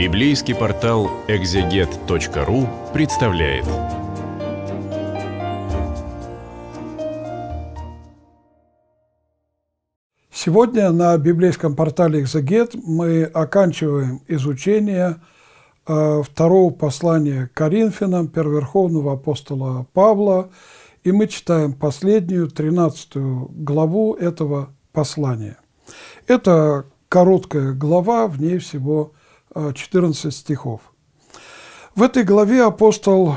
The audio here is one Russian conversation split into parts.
Библейский портал экзегет.ру представляет. Сегодня на библейском портале «Экзегет» мы оканчиваем изучение э, второго послания Коринфянам первоверховного апостола Павла, и мы читаем последнюю, 13 главу этого послания. Это короткая глава, в ней всего 14 стихов. В этой главе апостол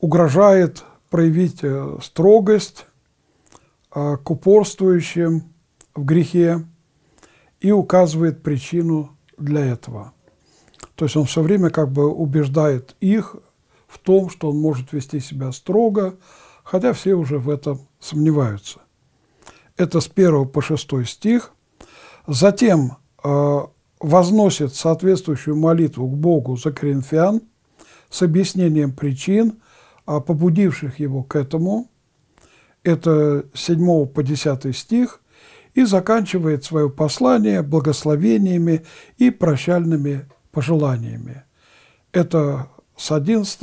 угрожает проявить э, строгость э, к упорствующим в грехе и указывает причину для этого. То есть он все время как бы убеждает их в том, что он может вести себя строго, хотя все уже в этом сомневаются. Это с 1 по 6 стих. Затем э, возносит соответствующую молитву к Богу за коринфян с объяснением причин, а побудивших его к этому. Это 7 по 10 стих. И заканчивает свое послание благословениями и прощальными пожеланиями. Это с 11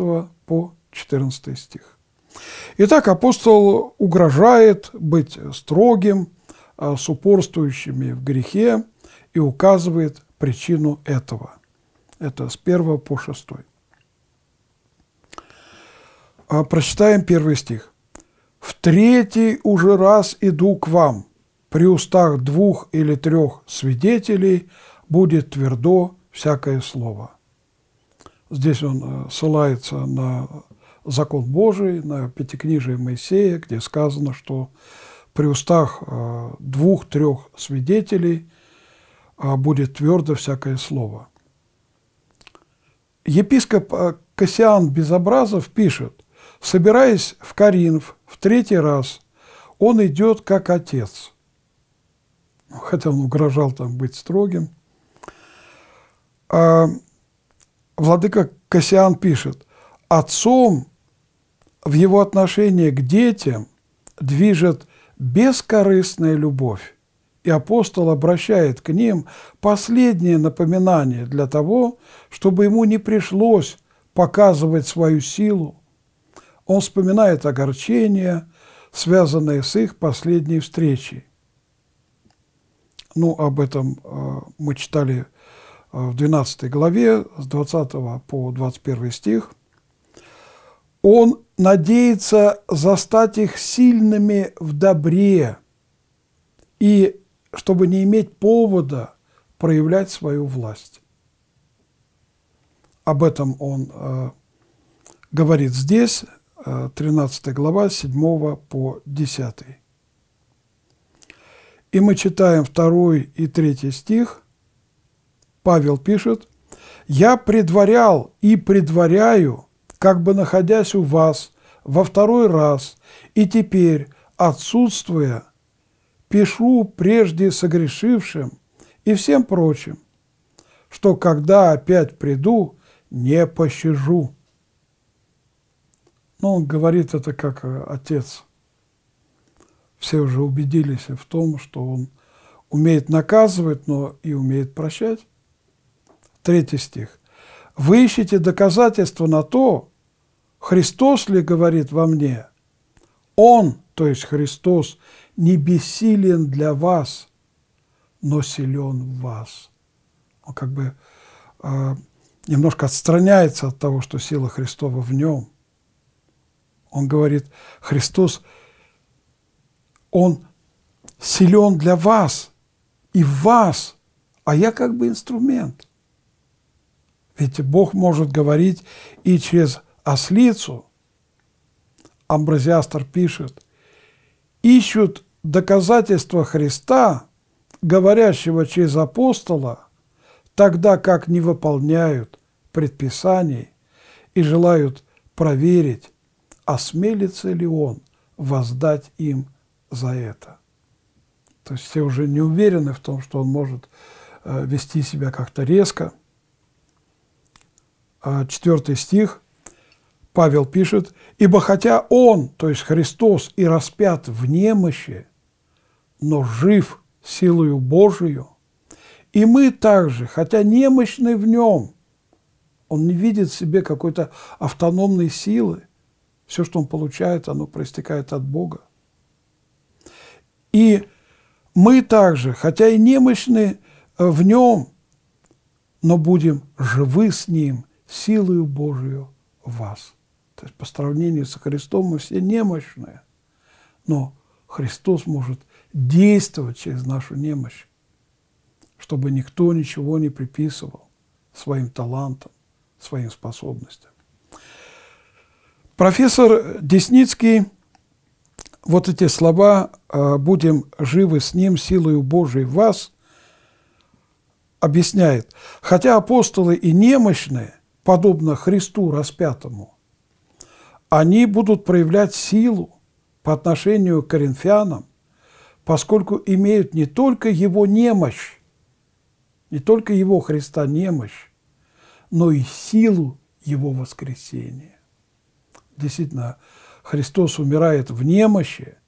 по 14 стих. Итак, апостол угрожает быть строгим а, с упорствующими в грехе и указывает причину этого. Это с 1 по 6. А прочитаем первый стих. «В третий уже раз иду к вам, при устах двух или трех свидетелей будет твердо всякое слово». Здесь он э, ссылается на закон Божий, на Пятикнижие Моисея, где сказано, что при устах э, двух-трех свидетелей – а будет твердо всякое слово. Епископ а, Кассиан Безобразов пишет, собираясь в Каринф в третий раз, он идет как отец. Ну, хотя он угрожал там быть строгим. А, владыка Кассиан пишет, отцом в его отношении к детям движет бескорыстная любовь и апостол обращает к ним последнее напоминание для того, чтобы ему не пришлось показывать свою силу. Он вспоминает огорчения, связанные с их последней встречей. Ну, об этом э, мы читали э, в 12 главе с 20 по 21 стих. Он надеется застать их сильными в добре и чтобы не иметь повода проявлять свою власть. Об этом он э, говорит здесь, э, 13 глава, 7 по 10. И мы читаем 2 и 3 стих. Павел пишет, «Я предварял и предваряю, как бы находясь у вас во второй раз, и теперь, отсутствуя, пишу прежде согрешившим и всем прочим, что когда опять приду, не пощажу. Но ну, он говорит это как э, отец. Все уже убедились в том, что он умеет наказывать, но и умеет прощать. Третий стих. «Вы ищете доказательства на то, Христос ли говорит во мне? Он, то есть Христос, не бессилен для вас, но силен в вас. Он как бы э, немножко отстраняется от того, что сила Христова в нем. Он говорит, Христос, Он силен для вас и в вас, а я как бы инструмент. Ведь Бог может говорить и через ослицу. Амбразиастр пишет, ищут доказательство Христа, говорящего через апостола, тогда как не выполняют предписаний и желают проверить, осмелится ли он воздать им за это. То есть все уже не уверены в том, что он может э, вести себя как-то резко. А Четвертый стих Павел пишет, «Ибо хотя Он, то есть Христос, и распят в немощи, но жив силою Божию. И мы также, хотя немощны в нем, он не видит в себе какой-то автономной силы. Все, что он получает, оно проистекает от Бога. И мы также, хотя и немощны э, в нем, но будем живы с ним силою Божию вас. То есть по сравнению со Христом мы все немощные, но Христос может действовать через нашу немощь, чтобы никто ничего не приписывал своим талантам, своим способностям. Профессор Десницкий вот эти слова «Э, «будем живы с Ним силою Божией в вас» объясняет, хотя апостолы и немощные, подобно Христу распятому, они будут проявлять силу по отношению к коринфянам, поскольку имеют не только его немощь, не только его Христа немощь, но и силу его воскресения. Действительно, Христос умирает в немощи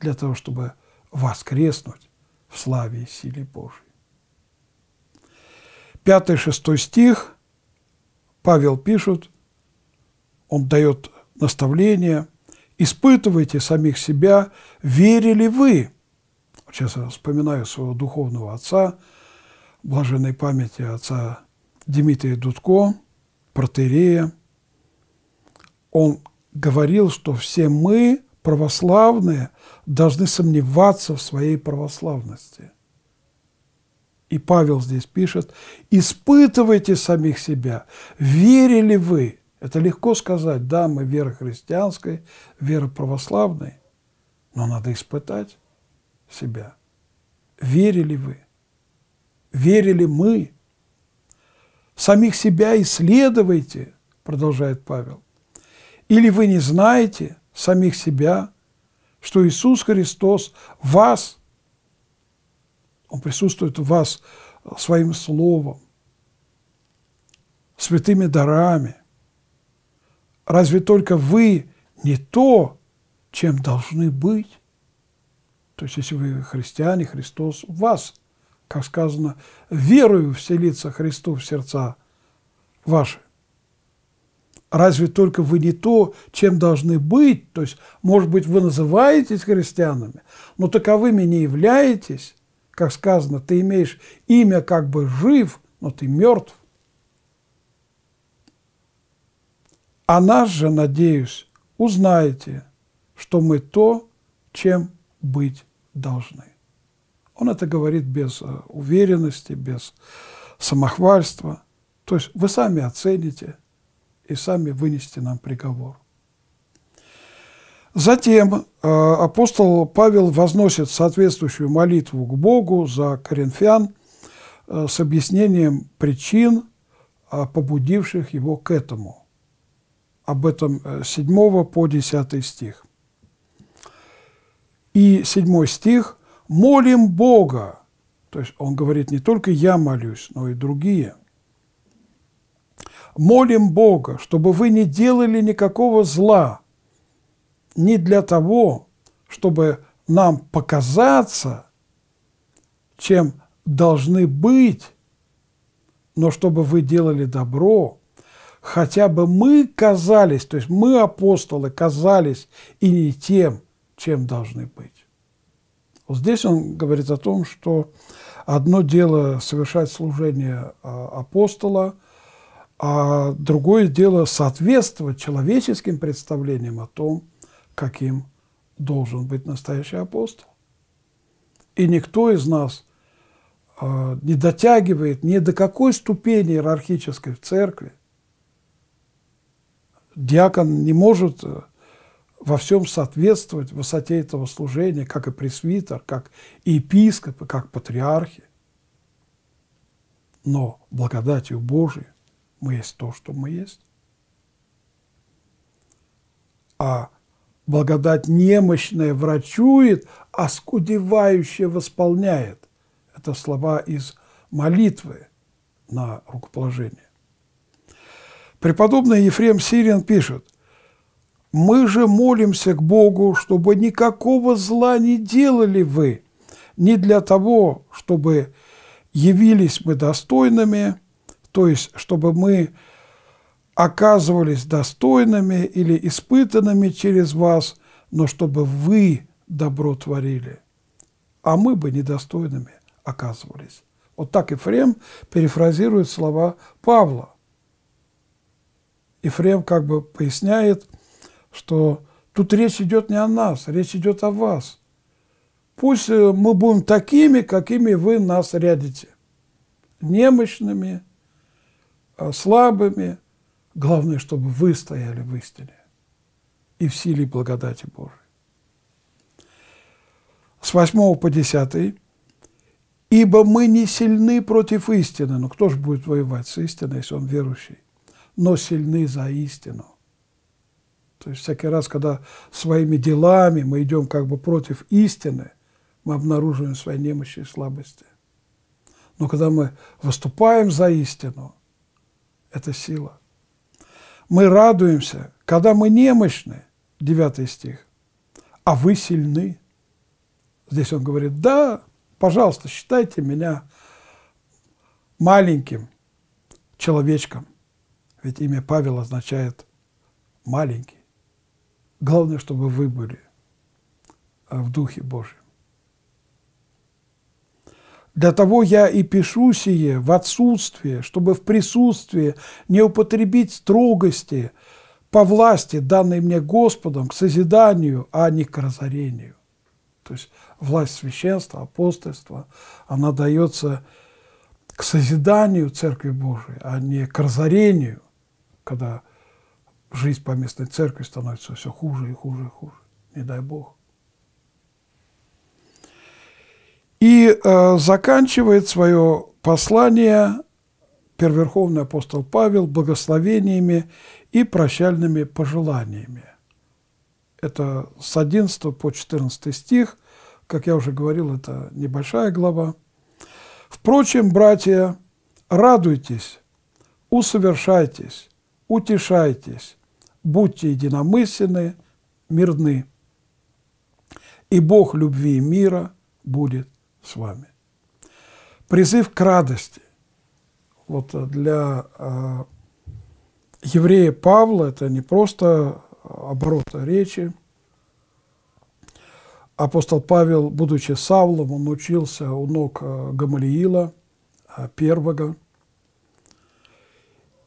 для того, чтобы воскреснуть в славе и силе Божьей. Пятый, шестой стих Павел пишет, он дает наставление – испытывайте самих себя, верили вы. Сейчас я вспоминаю своего духовного отца, блаженной памяти отца Дмитрия Дудко, протерея. Он говорил, что все мы, православные, должны сомневаться в своей православности. И Павел здесь пишет, испытывайте самих себя, верили вы – это легко сказать, да, мы вера христианской, вера православной, но надо испытать себя. Верили вы? Верили мы? Самих себя исследуйте, продолжает Павел. Или вы не знаете самих себя, что Иисус Христос вас, Он присутствует в вас своим словом, святыми дарами – разве только вы не то, чем должны быть? То есть, если вы христиане, Христос в вас, как сказано, верую вселиться Христу в сердца ваши. Разве только вы не то, чем должны быть? То есть, может быть, вы называетесь христианами, но таковыми не являетесь. Как сказано, ты имеешь имя как бы жив, но ты мертв. А нас же, надеюсь, узнаете, что мы то, чем быть должны. Он это говорит без э, уверенности, без самохвальства. То есть вы сами оцените и сами вынести нам приговор. Затем э, апостол Павел возносит соответствующую молитву к Богу за коринфян э, с объяснением причин, побудивших его к этому – об этом 7 э, по 10 стих. И 7 стих «молим Бога». То есть он говорит не только «я молюсь», но и другие. «Молим Бога, чтобы вы не делали никакого зла, не для того, чтобы нам показаться, чем должны быть, но чтобы вы делали добро, хотя бы мы казались, то есть мы, апостолы, казались и не тем, чем должны быть. Вот здесь он говорит о том, что одно дело совершать служение а, апостола, а другое дело соответствовать человеческим представлениям о том, каким должен быть настоящий апостол. И никто из нас а, не дотягивает ни до какой ступени иерархической в церкви – диакон не может э, во всем соответствовать высоте этого служения, как и пресвитер, как и епископы, как патриархи. Но благодатью Божией мы есть то, что мы есть. А благодать немощная врачует, оскудевающая а восполняет. Это слова из молитвы на рукоположение. Преподобный Ефрем Сирин пишет, «Мы же молимся к Богу, чтобы никакого зла не делали вы, не для того, чтобы явились мы достойными, то есть чтобы мы оказывались достойными или испытанными через вас, но чтобы вы добро творили, а мы бы недостойными оказывались. Вот так Ефрем перефразирует слова Павла. Ефрем как бы поясняет, что тут речь идет не о нас, речь идет о вас. Пусть э, мы будем такими, какими вы нас рядите. Немощными, э, слабыми. Главное, чтобы вы стояли в истине и в силе благодати Божией. С 8 по 10. «Ибо мы не сильны против истины». но ну, кто же будет воевать с истиной, если он верующий? но сильны за истину. То есть всякий раз, когда своими делами мы идем как бы против истины, мы обнаруживаем свои немощи и слабости. Но когда мы выступаем за истину, это сила. Мы радуемся, когда мы немощны, 9 стих, а вы сильны. Здесь он говорит, да, пожалуйста, считайте меня маленьким человечком. Ведь имя Павел означает «маленький». Главное, чтобы вы были а, в Духе Божьем. Для того я и пишу сие в отсутствие, чтобы в присутствии не употребить строгости по власти, данной мне Господом, к созиданию, а не к разорению. То есть власть священства, апостольства, она дается к созиданию Церкви Божией, а не к разорению когда жизнь по местной церкви становится все хуже и хуже и хуже. Не дай Бог. И э, заканчивает свое послание Первоверховный апостол Павел благословениями и прощальными пожеланиями. Это с 11 по 14 стих. Как я уже говорил, это небольшая глава. «Впрочем, братья, радуйтесь, усовершайтесь, утешайтесь, будьте единомысленны, мирны, и Бог любви и мира будет с вами. Призыв к радости. Вот э, для э, еврея Павла это не просто оборот речи. Апостол Павел, будучи Савлом, он учился у ног э, Гамалиила э, первого –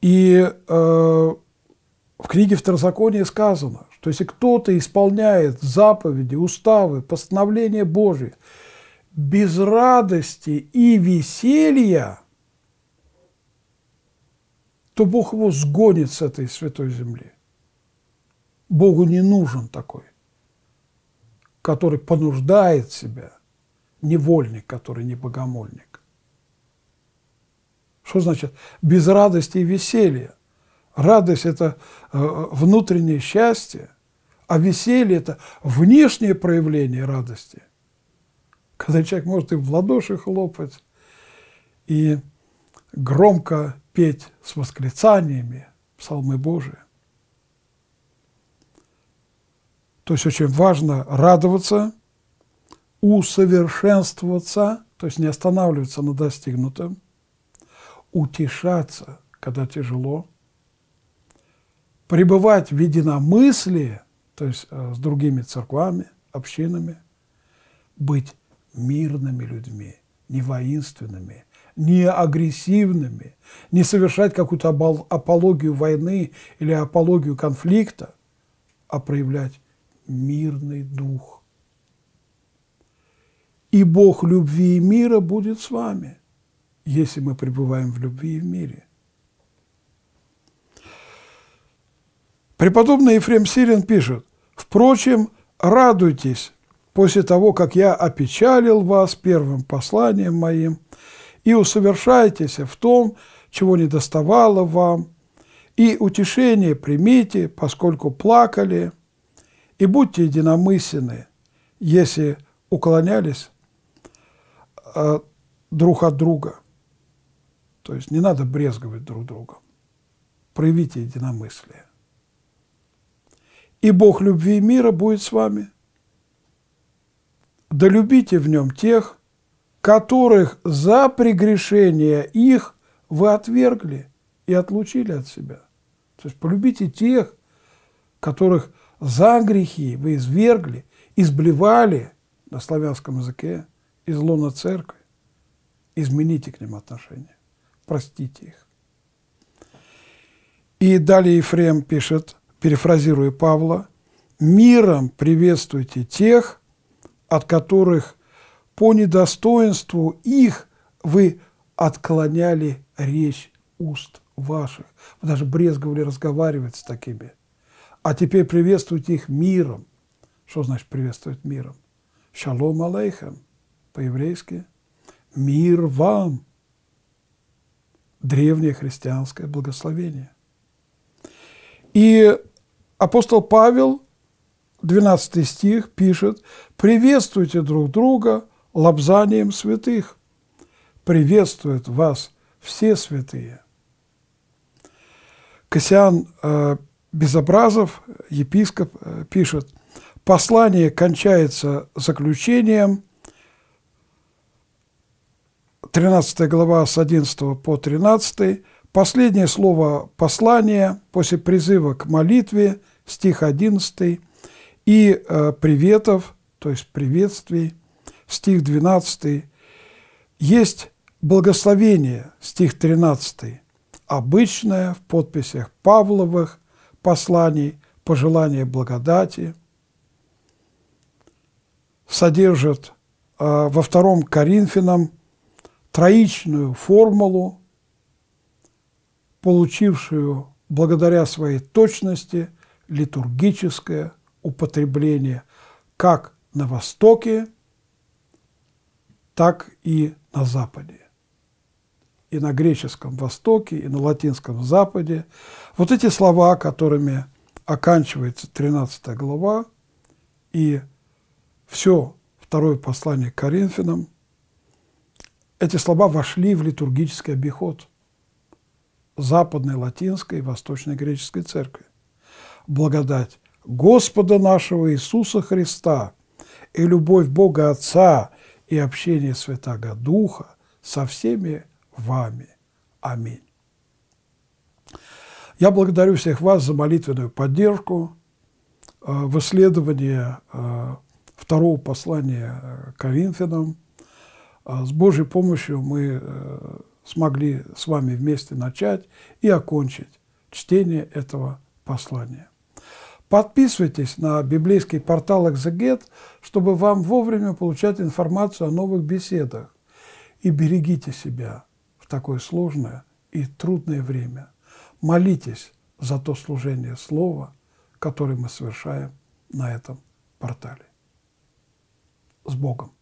и э, в книге Второзакония сказано, что если кто-то исполняет заповеди, уставы, постановления Божьи без радости и веселья, то Бог его сгонит с этой святой земли. Богу не нужен такой, который понуждает себя, невольник, который не богомольник. Что значит без радости и веселья? Радость – это э, внутреннее счастье, а веселье – это внешнее проявление радости. Когда человек может и в ладоши хлопать, и громко петь с восклицаниями псалмы Божии. То есть очень важно радоваться, усовершенствоваться, то есть не останавливаться на достигнутом – утешаться, когда тяжело, пребывать в единомыслии, то есть э, с другими церквами, общинами, быть мирными людьми, не воинственными, не агрессивными, не совершать какую-то апологию войны или апологию конфликта, а проявлять мирный дух. И Бог любви и мира будет с вами если мы пребываем в любви и в мире. Преподобный Ефрем Сирин пишет, «Впрочем, радуйтесь после того, как я опечалил вас первым посланием моим, и усовершайтесь в том, чего не доставало вам, и утешение примите, поскольку плакали, и будьте единомысленны, если уклонялись э, друг от друга». То есть не надо брезговать друг другом. Проявите единомыслие. И Бог любви и мира будет с вами. Да любите в нем тех, которых за прегрешение их вы отвергли и отлучили от себя. То есть полюбите тех, которых за грехи вы извергли, изблевали на славянском языке из лона церкви. Измените к ним отношения простите их. И далее Ефрем пишет, перефразируя Павла, «Миром приветствуйте тех, от которых по недостоинству их вы отклоняли речь уст ваших». Вы даже брезговали разговаривать с такими. А теперь приветствуйте их миром. Что значит приветствовать миром? Шалом алейхам по-еврейски. Мир вам, древнее христианское благословение. И апостол Павел, 12 стих, пишет, «Приветствуйте друг друга лобзанием святых. Приветствуют вас все святые». Кассиан э, Безобразов, епископ, э, пишет, «Послание кончается заключением – 13 глава с 11 по 13, последнее слово послания после призыва к молитве, стих 11, и э, приветов, то есть приветствий, стих 12. Есть благословение, стих 13, обычное в подписях Павловых посланий, пожелание благодати, содержит э, во втором Коринфянам троичную формулу, получившую благодаря своей точности литургическое употребление как на Востоке, так и на Западе. И на греческом Востоке, и на латинском Западе. Вот эти слова, которыми оканчивается 13 глава, и все второе послание к Коринфянам – эти слова вошли в литургический обиход Западной Латинской и Восточной Греческой Церкви. Благодать Господа нашего Иисуса Христа и любовь Бога Отца и общение Святаго Духа со всеми вами. Аминь. Я благодарю всех вас за молитвенную поддержку э, в исследовании э, второго послания э, Коринфянам – а с Божьей помощью мы э, смогли с вами вместе начать и окончить чтение этого послания. Подписывайтесь на библейский портал «Экзегет», чтобы вам вовремя получать информацию о новых беседах. И берегите себя в такое сложное и трудное время. Молитесь за то служение Слова, которое мы совершаем на этом портале. С Богом!